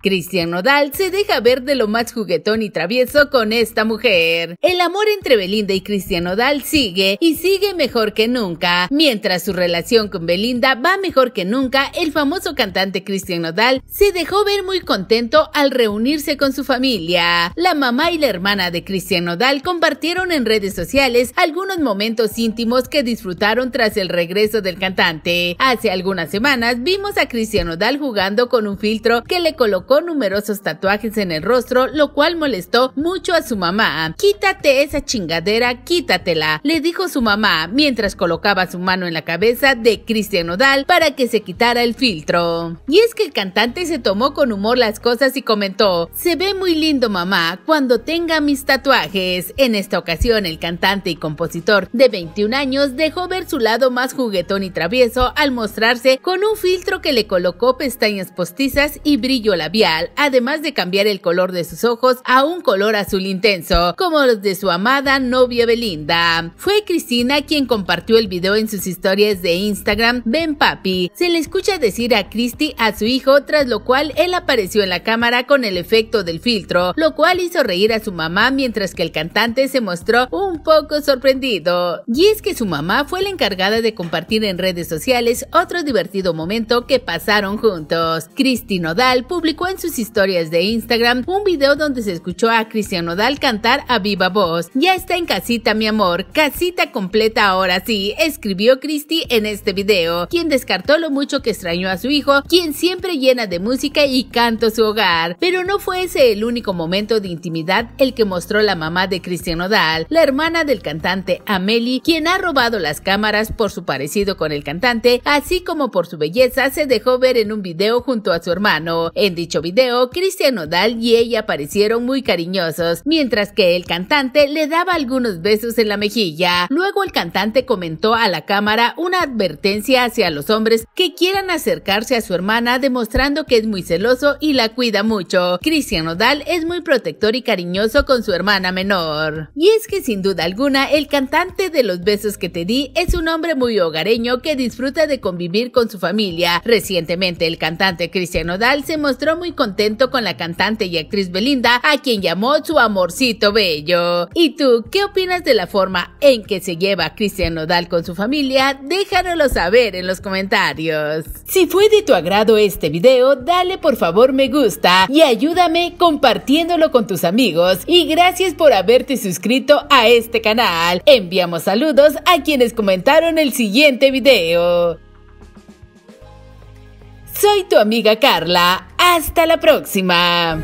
Cristian Nodal se deja ver de lo más juguetón y travieso con esta mujer. El amor entre Belinda y Cristian Nodal sigue y sigue mejor que nunca. Mientras su relación con Belinda va mejor que nunca, el famoso cantante Cristian Nodal se dejó ver muy contento al reunirse con su familia. La mamá y la hermana de Cristian Nodal compartieron en redes sociales algunos momentos íntimos que disfrutaron tras el regreso del cantante. Hace algunas semanas vimos a Cristian Nodal jugando con un filtro que le colocó con numerosos tatuajes en el rostro, lo cual molestó mucho a su mamá. Quítate esa chingadera, quítatela, le dijo su mamá mientras colocaba su mano en la cabeza de Cristian Odal para que se quitara el filtro. Y es que el cantante se tomó con humor las cosas y comentó, se ve muy lindo mamá cuando tenga mis tatuajes. En esta ocasión el cantante y compositor de 21 años dejó ver su lado más juguetón y travieso al mostrarse con un filtro que le colocó pestañas postizas y brillo la además de cambiar el color de sus ojos a un color azul intenso, como los de su amada novia Belinda. Fue Cristina quien compartió el video en sus historias de Instagram, Ben Papi. Se le escucha decir a Cristi a su hijo, tras lo cual él apareció en la cámara con el efecto del filtro, lo cual hizo reír a su mamá mientras que el cantante se mostró un poco sorprendido. Y es que su mamá fue la encargada de compartir en redes sociales otro divertido momento que pasaron juntos. Cristi Nodal publicó en sus historias de Instagram un video donde se escuchó a Cristian Dal cantar a viva voz. Ya está en casita, mi amor, casita completa ahora sí, escribió Cristi en este video, quien descartó lo mucho que extrañó a su hijo, quien siempre llena de música y canto su hogar. Pero no fue ese el único momento de intimidad el que mostró la mamá de Cristiano Dal, la hermana del cantante Ameli, quien ha robado las cámaras por su parecido con el cantante, así como por su belleza, se dejó ver en un video junto a su hermano. En dicho video, Cristian Nodal y ella aparecieron muy cariñosos, mientras que el cantante le daba algunos besos en la mejilla. Luego el cantante comentó a la cámara una advertencia hacia los hombres que quieran acercarse a su hermana demostrando que es muy celoso y la cuida mucho. Cristian Odal es muy protector y cariñoso con su hermana menor. Y es que sin duda alguna, el cantante de los besos que te di es un hombre muy hogareño que disfruta de convivir con su familia. Recientemente el cantante Cristian Odal se mostró muy contento con la cantante y actriz Belinda, a quien llamó su amorcito bello. ¿Y tú qué opinas de la forma en que se lleva Cristian Nodal con su familia? Déjanoslo saber en los comentarios. Si fue de tu agrado este video, dale por favor me gusta y ayúdame compartiéndolo con tus amigos. Y gracias por haberte suscrito a este canal. Enviamos saludos a quienes comentaron el siguiente video. Soy tu amiga Carla. Hasta la próxima.